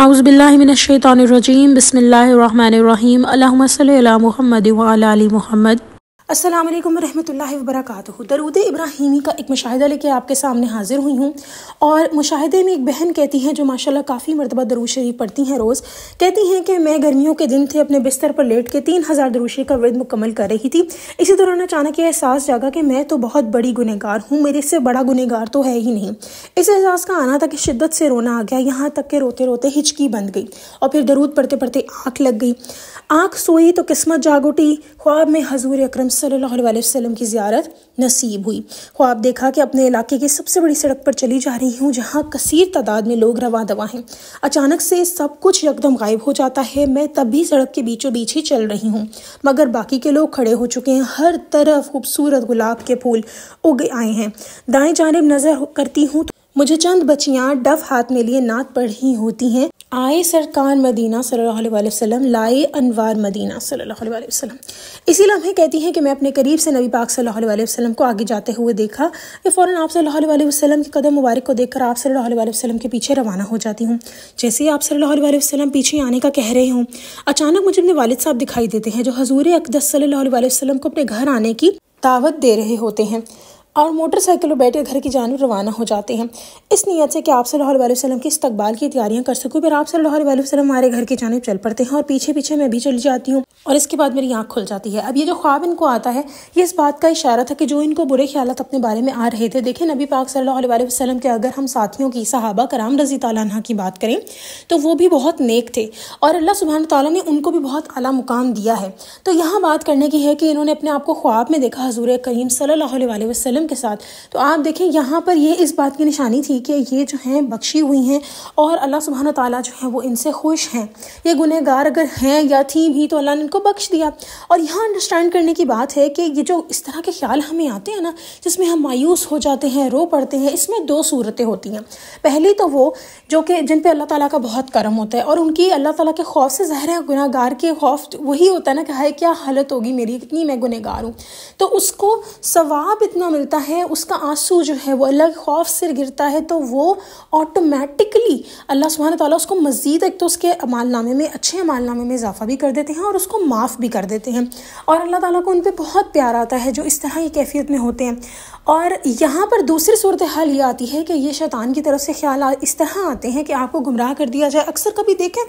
आउज़बिल्लिमिनशैतरजीम बसमीम अल्लाम महमद वाली महमद अस्सलाम वालेकुम रहमतुल्लाहि व दरूद इब्राहिमी का एक मुशाहिदा लेके आपके सामने हाज़िर हुई हूँ और मुशाहिदे में एक बहन कहती हैं जो माशाल्लाह काफ़ी मरतबा दरूद शरीफ पढ़ती हैं रोज़ कहती हैं कि मैं गर्मियों के दिन थे अपने बिस्तर पर लेट के तीन हज़ार दरूद शरीफ का वर्द मुकम्मल कर रही थी इसी दौरान अचानक यह एहसास जागा कि मैं तो बहुत बड़ी गुनहगार हूँ मेरे से बड़ा गुनहगार तो है ही नहीं इस एहसास का आना था कि शिद्दत से रोना आ गया यहाँ तक के रोते रोते हिचकी बंद गई और फिर दरूद पढ़ते पढ़ते आँख लग गई आँख सोई तो किस्मत जाग उठी ख्वाब में हजूर अक्रम सल्लल्लाहु अलैहि वसल्लम की ज़्यारत नसीब हुई वो आप देखा कि अपने इलाके की सबसे बड़ी सड़क पर चली जा रही हूँ जहाँ कसर तादाद में लोग रवा दवा हैं अचानक से सब कुछ एकदम गायब हो जाता है मैं तब भी सड़क के बीचों बीच ही चल रही हूँ मगर बाकी के लोग खड़े हो चुके हैं हर तरफ खूबसूरत गुलाब के फूल उग आए हैं दाएँ जानब नज़र करती हूँ तो मुझे चंद बच्चियाँ डफ हाथ में लिए नात पढ़ी होती हैं आए सरकार मदीना सल्लल्लाहु अलैहि वसल्लम लाए अनवार मदीना सल्लल्लाहु अलैहि वसल्लम इसी लम्हे कहती हैं कि मैं अपने करीब से नबी पाक सल्लल्लाहु अलैहि वसल्लम को आगे जाते हुए देखा ये फ़ौरन आप सल्लल्लाहु अलैहि वसल्लम के कदम मुबारक को देखकर आप सल्लल्लाहु अलैहि वसल्लम के पीछे रवाना हो जाती हूँ जैसे ही आप सल्लल्लाहु अलैहि वसल्लम पीछे आने का कह रहे हों अचानक मुझे अपने वालिद साहब दिखाई देते हैं जो हजूर अकदस सल्लल्लाहु अलैहि वसल्लम को अपने घर आने की दावत दे रहे होते हैं और मोटरसाइकिलों बैठे घर की जानवर रवाना हो जाते हैं इस नीयत से कि आप सल्लल्लाहु अलैहि वसल्लम की इस्तकबाल की तैयारियां कर सकूँ फिर आप सल्लल्लाहु अलैहि वसल्लम हमारे घर की जानव चल पड़ते हैं और पीछे पीछे मैं भी चली जाती हूँ और इसके बाद मेरी आँख खुल जाती है अब ये जो ख्वाब इनको आता है ये इस बात का इशारा था कि जो इनको बुरे ख्याल अपने बारे में आ रहे थे देखें नबी पाक सल्लल्लाहु अलैहि वसल्लम के अगर हम साथियों की सहाबा कराम रजी तला की बात करें तो वो भी बहुत नेक थे और अल्लाह सुबहान तौला ने उनको भी बहुत अला मुकाम दिया है तो यहाँ बात करने की है कि इन्होंने अपने आप को ख्वाब में देखा हजूर करीम सल्ला वसलम वजन के साथ तो आप देखें यहाँ पर ये इस बात की निशानी थी कि ये जो हैं बख्शी हुई हैं और अल्लाह सुबहान तला जो है वो इनसे खुश हैं ये गुनहगार अगर हैं या थी भी तो अल्लाह ने इनको बख्श दिया और यहाँ अंडरस्टैंड करने की बात है कि ये जो इस तरह के ख्याल हमें आते हैं ना जिसमें हम मायूस हो जाते हैं रो पड़ते हैं इसमें दो सूरतें होती हैं पहली तो वो जो कि जिन पर अल्लाह ताली का बहुत करम होता है और उनकी अल्लाह ताला के खौफ से ज़ाहिर है गुनागार के खौफ वही होता है ना कि हाय क्या हालत होगी मेरी कितनी मैं गुनहगार हूँ तो उसको सवाब इतना मिलता होता है उसका आंसू जो है वो अल्लाह के खौफ से गिरता है तो वो ऑटोमेटिकली अल्लाह सुबहान तौला उसको मज़ीद एक तो उसके अमालनामे में अच्छे अमालनामे में इजाफा भी कर देते हैं और उसको माफ़ भी कर देते हैं और अल्लाह ताला को उन पर बहुत प्यार आता है जो इस तरह की कैफियत में होते हैं और यहाँ पर दूसरी सूरत हाल ये आती है कि ये शैतान की तरफ से ख्याल इस तरह आते हैं कि आपको गुमराह कर दिया जाए अक्सर कभी देखें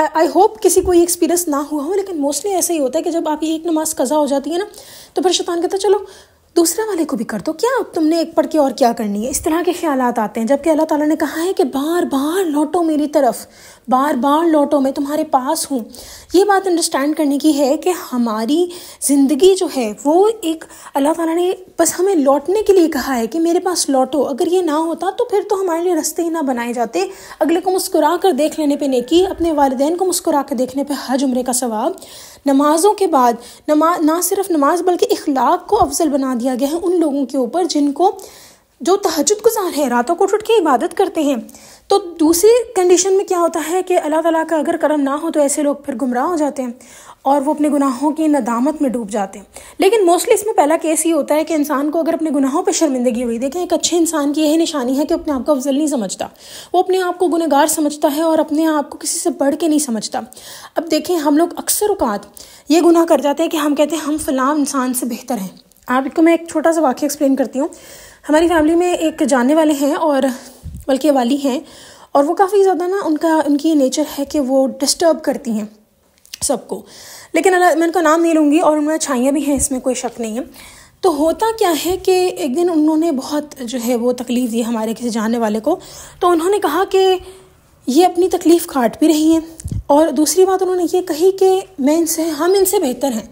आई होप किसी को ये एक्सपीरियंस ना हुआ हो लेकिन मोस्टली ऐसा ही होता है कि जब आपकी एक नमाज कज़ा हो जाती है ना तो फिर शैतान कहता है चलो दूसरे वाले को भी कर दो क्या अब तुमने एक पढ़ के और क्या करनी है इस तरह के ख्याल आते हैं जबकि अल्लाह ताला ने कहा है कि बार बार लौटो मेरी तरफ बार बार लौटो मैं तुम्हारे पास हूँ ये बात अंडरस्टैंड करने की है कि हमारी ज़िंदगी जो है वो एक अल्लाह ताला ने बस हमें लौटने के लिए कहा है कि मेरे पास लौटो अगर ये ना होता तो फिर तो हमारे लिए रस्ते ही ना बनाए जाते अगले को मुस्कुरा कर देख लेने पर नेकी अपने वालदेन को मुस्कुरा कर देखने पर हज उम्र का स्वाब नमाज़ों के बाद नमा ना सिर्फ नमाज बल्कि इखलाक को अफजल बना दिया गया है उन लोगों के ऊपर जिनको जो तहजद गुजार हैं रातों को उठ के इबादत करते हैं तो दूसरी कंडीशन में क्या होता है कि अल्लाह ताला का अगर करम ना हो तो ऐसे लोग फिर गुमराह हो जाते हैं और वो अपने गुनाहों की नदामत में डूब जाते हैं लेकिन मोस्टली इसमें पहला केस ये होता है कि इंसान को अगर अपने गुनाहों पर शर्मिंदगी हुई देखें एक अच्छे इंसान की यही निशानी है कि अपने आप को अफजल नहीं समझता वो अपने आप को गुनहगार समझता है और अपने आप को किसी से बढ़ के नहीं समझता अब देखें हम लोग अक्सर उकात ये गुनाह कर जाते हैं कि हम कहते हैं हम फलाम इंसान से बेहतर हैं आपको मैं एक छोटा सा वाक्य एक्सप्लेन करती हूँ हमारी फैमिली में एक जानने वाले हैं और बल्कि वाली हैं और वो काफ़ी ज़्यादा ना उनका उनकी नेचर है कि वो डिस्टर्ब करती हैं सबको लेकिन मैं उनका नाम नहीं लूँगी और उनमें छाइयाँ भी हैं इसमें कोई शक नहीं है तो होता क्या है कि एक दिन उन्होंने बहुत जो है वो तकलीफ़ दी हमारे किसी जानने वाले को तो उन्होंने कहा कि ये अपनी तकलीफ़ काट भी रही हैं और दूसरी बात उन्होंने ये कही कि मैं इनसे हम इनसे बेहतर हैं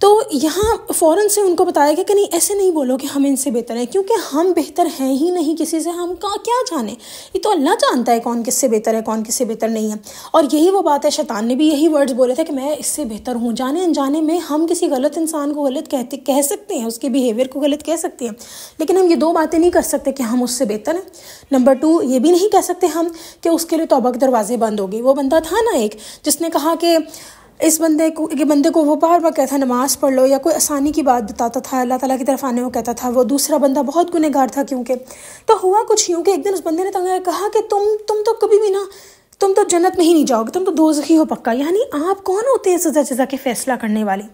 तो यहाँ फ़ौरन से उनको बताया गया कि नहीं ऐसे नहीं बोलो कि हम इनसे बेहतर हैं क्योंकि हम बेहतर हैं ही नहीं किसी से हम का क्या जाने ये तो अल्लाह जानता है कौन किससे बेहतर है कौन किससे बेहतर नहीं है और यही वो बात है शैतान ने भी यही वर्ड्स बोले थे कि मैं इससे बेहतर हूँ जाने अनजाने में हम किसी गलत इंसान को गलत कहते कह सकते हैं उसके बिहेवियर को गलत कह सकते हैं लेकिन हम ये दो बातें नहीं कर सकते कि हम उससे बेहतर हैं नंबर टू ये भी नहीं कह सकते हम कि उसके लिए तोबक दरवाजे बंद हो गए वो बंदा था ना एक जिसने कहा कि इस बंदे को एक बंदे को वो बार बार कहता नमाज़ पढ़ लो या कोई आसानी की बात बताता था अल्लाह ताला की तरफ आने को कहता था वो दूसरा बंदा बहुत गुनहगार था क्योंकि तो हुआ कुछ यूँ कि एक दिन उस बंदे ने तो कहा कि तुम तुम तो कभी भी ना तुम तो जन्नत में ही नहीं जाओगे तुम तो दोजखी हो पक्का यानी आप कौन होते हैं सज़ा जजा के फैसला करने वाले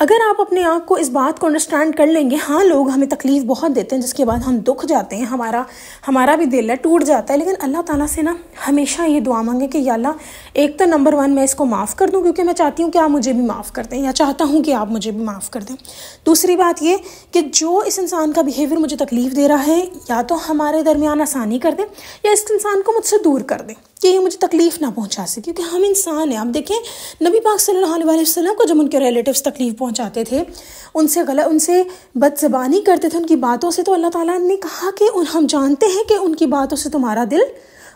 अगर आप अपने आप को इस बात को अंडरस्टैंड कर लेंगे हाँ लोग हमें तकलीफ़ बहुत देते हैं जिसके बाद हम दुख जाते हैं हमारा हमारा भी दिल है टूट जाता है लेकिन अल्लाह ताला से ना हमेशा ये दुआ मांगे कि या अल्लाह एक तो नंबर वन मैं इसको माफ़ कर दूँ क्योंकि मैं चाहती हूँ कि आप मुझे भी माफ़ कर दें या चाहता हूँ कि आप मुझे भी माफ़ कर दें दूसरी बात ये कि जो इस इंसान का बिहेवियर मुझे तकलीफ़ दे रहा है या तो हमारे दरमियान आसानी कर दें या इस इंसान को मुझसे दूर कर दें कि ये मुझे तकलीफ़ ना पहुँचा सके क्योंकि हम इंसान हैं आप देखें नबी पाक सल्लल्लाहु अलैहि वसल्लम को जब उनके रिलेटिव्स तकलीफ़ पहुंचाते थे उनसे गलत उनसे बदजबानी करते थे उनकी बातों से तो अल्लाह ताला ने कहा कि हम जानते हैं कि उनकी बातों से तुम्हारा दिल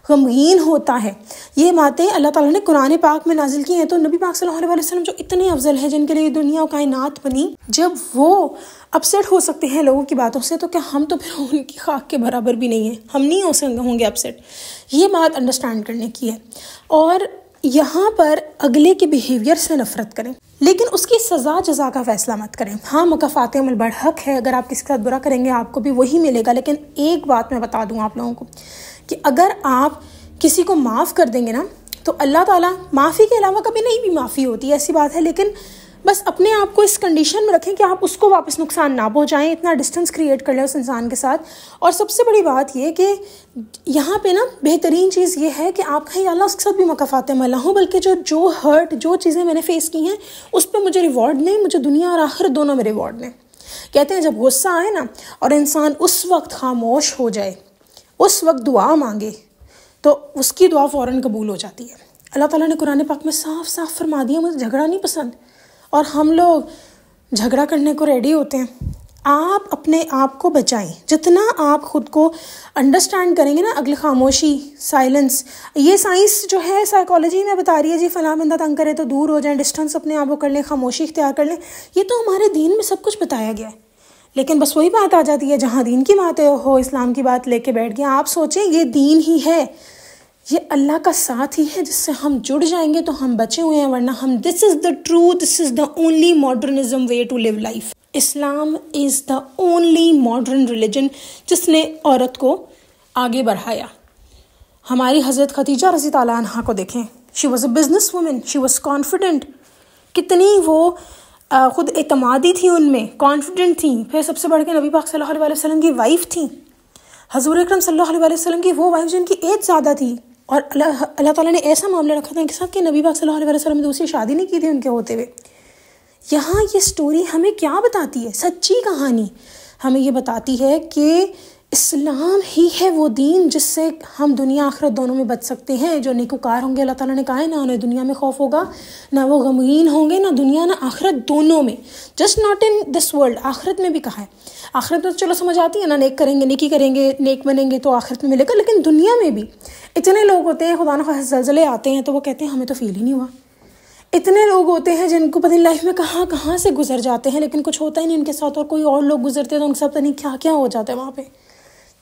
गमगीन होता है ये बातें अल्लाह ताला ने कुरान पाक में नाजिल की हैं तो नबी पाक सल्लल्लाहु अलैहि वसल्लम जो इतने अफजल हैं जिनके लिए दुनिया और कायनात बनी जब वो अपसेट हो सकते हैं लोगों की बातों से तो क्या हम तो फिर उनकी खाक के बराबर भी नहीं हैं हम नहीं हो सकते होंगे अपसेट ये बात अंडरस्टैंड करने की है और यहाँ पर अगले के बिहेवियर से नफरत करें लेकिन उसकी सज़ा जजा का फैसला मत करें हाँ मुकाफ़ात अमल बड़ हक है अगर आप किसी के साथ बुरा करेंगे आपको भी वही मिलेगा लेकिन एक बात मैं बता दूँ आप लोगों को कि अगर आप किसी को माफ़ कर देंगे ना तो अल्लाह ताला माफ़ी के अलावा कभी नहीं भी माफ़ी होती ऐसी बात है लेकिन बस अपने आप को इस कंडीशन में रखें कि आप उसको वापस नुकसान ना पहुँचाएँ इतना डिस्टेंस क्रिएट कर लें उस इंसान के साथ और सबसे बड़ी बात यह कि यहाँ पे ना बेहतरीन चीज़ ये है कि आप कहीं अल्लाह उसके साथ भी मकफात मला हूँ बल्कि जो जो हर्ट जो चीज़ें मैंने फेस की हैं उस पर मुझे रिवॉर्ड दें मुझे दुनिया और आखिर दोनों में रिवॉर्ड दें कहते हैं जब गुस्सा आए ना और इंसान उस वक्त खामोश हो जाए उस वक्त दुआ मांगे तो उसकी दुआ फ़ौर कबूल हो जाती है अल्लाह ताला ने कुरान पाक में साफ साफ फरमा दिया मुझे झगड़ा नहीं पसंद और हम लोग झगड़ा करने को रेडी होते हैं आप अपने आप को बचाएं जितना आप खुद को अंडरस्टैंड करेंगे ना अगली खामोशी साइलेंस ये साइंस जो है साइकोलॉजी में बता रही है जी फला बंदा तंग करे तो दूर हो जाए डिस्टेंस अपने आप को कर लें खामोशी इख्तियार कर लें ये तो हमारे दीन में सब कुछ बताया गया है लेकिन बस वही बात आ जाती है जहाँ दीन की बात हो इस्लाम की बात लेके बैठ गए आप सोचें ये दीन ही है ये अल्लाह का साथ ही है जिससे हम जुड़ जाएंगे तो हम बचे हुए हैं वरना हम this is the true this is the only modernism way to live life Islam is the only modern religion जिसने औरत को आगे बढ़ाया हमारी हज़रत खतीजा रजी तला को देखें she was a business women she was confident कितनी वो ख़ुद एतमादी थी उनमें कॉन्फिडेंट थी फिर सबसे बढ़ के नबी पाक सल्लल्लाहु अलैहि वसल्लम की वाइफ थी हजूर अक्रम सल्लल्लाहु अलैहि वसल्लम की वो वाइफ जिनकी एज ज़्यादा थी और अल्लाह ताला ने ऐसा मामला रखा था इनके साथ कि नबी पाक सल्लल्लाहु अलैहि वसल्लम ने दूसरी शादी नहीं की थी उनके होते हुए यहाँ ये स्टोरी हमें क्या बताती है सच्ची कहानी हमें ये बताती है कि इस्लाम ही है वो दीन जिससे हम दुनिया आखरत दोनों में बच सकते हैं जो नेकोकार होंगे अल्लाह ताला ने कहा है ना उन्हें दुनिया में खौफ होगा ना वो गमगीन होंगे ना दुनिया ना आखरत दोनों में just not in this world आखरत में भी कहा है आखिरत में तो चलो समझ आती है ना नेक करेंगे नेकी करेंगे नेक बनेंगे तो आखिरत में मिलेगा लेकिन दुनिया में भी इतने लोग होते हैं खुदा न जलजले आते हैं तो वो कहते हैं हमें तो फील ही नहीं हुआ इतने लोग होते हैं जिनको पता नहीं लाइफ में कहाँ कहाँ से गुजर जाते हैं लेकिन कुछ होता ही नहीं उनके साथ और कोई और लोग गुजरते हैं तो उनके साथ पता नहीं क्या क्या हो जाता है वहाँ पर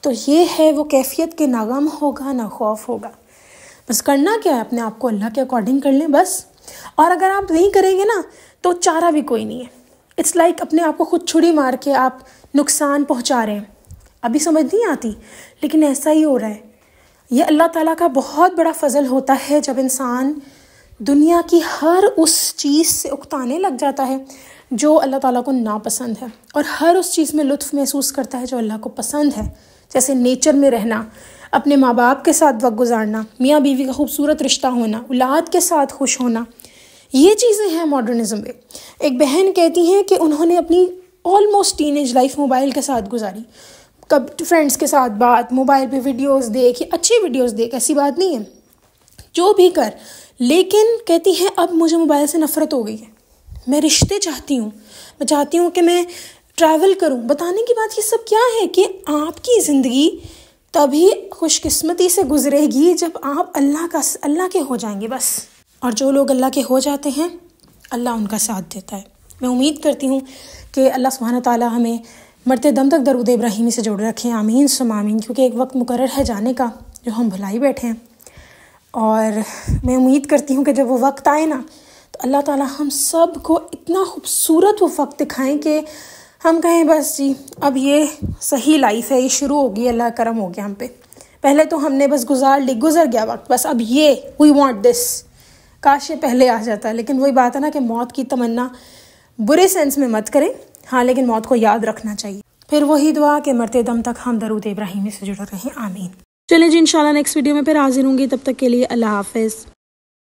तो ये है वो कैफियत के ना गम होगा ना खौफ होगा बस करना क्या है अपने आप को अल्लाह के अकॉर्डिंग कर लें बस और अगर आप नहीं करेंगे ना तो चारा भी कोई नहीं है इट्स लाइक like अपने आप को खुद छुड़ी मार के आप नुकसान पहुंचा रहे हैं अभी समझ नहीं आती लेकिन ऐसा ही हो रहा है ये अल्लाह ताला का बहुत बड़ा फजल होता है जब इंसान दुनिया की हर उस चीज़ से उकताने लग जाता है जो अल्लाह ताला को नापसंद है और हर उस चीज़ में लुत्फ़ महसूस करता है जो अल्लाह को पसंद है जैसे नेचर में रहना अपने माँ बाप के साथ वक्त गुजारना मियाँ बीवी का खूबसूरत रिश्ता होना औलाद के साथ खुश होना ये चीज़ें हैं मॉडर्निज्म में एक बहन कहती हैं कि उन्होंने अपनी ऑलमोस्ट एज लाइफ मोबाइल के साथ गुजारी कब फ्रेंड्स के साथ बात मोबाइल पे वीडियोस देख अच्छी वीडियोस देख ऐसी बात नहीं है जो भी कर लेकिन कहती हैं अब मुझे मोबाइल से नफ़रत हो गई है मैं रिश्ते चाहती हूँ मैं चाहती हूँ कि मैं ट्रैवल करूं बताने की बात ये सब क्या है कि आपकी ज़िंदगी तभी खुशकिस्मती से गुजरेगी जब आप अल्लाह का अल्लाह के हो जाएंगे बस और जो लोग अल्लाह के हो जाते हैं अल्लाह उनका साथ देता है मैं उम्मीद करती हूँ कि अल्लाह सुबहाना ताली हमें मरते दम तक दरुद इब्राहिमी से जोड़ रखें आमीन सुम आमीन क्योंकि एक वक्त मुकर है जाने का जो हम भुलाई बैठे हैं और मैं उम्मीद करती हूँ कि जब वो वक्त आए ना तो अल्लाह ताला हम सब को इतना खूबसूरत वो वक्त दिखाएं कि हम कहें बस जी अब ये सही लाइफ है ये शुरू होगी अल्लाह करम हो गया हम पे पहले तो हमने बस गुजार ली गुजर गया वक्त बस अब ये वी वॉन्ट दिस काश ये पहले आ जाता है लेकिन वही बात है ना कि मौत की तमन्ना बुरे सेंस में मत करें हाँ लेकिन मौत को याद रखना चाहिए फिर वही दुआ के मरते दम तक हम दरूद इब्राहिमी से जुड़े हैं आमीन चलें जी इंशाल्लाह नेक्स्ट वीडियो में फिर हाजिर होंगी तब तक के लिए अल्लाह हाफिज़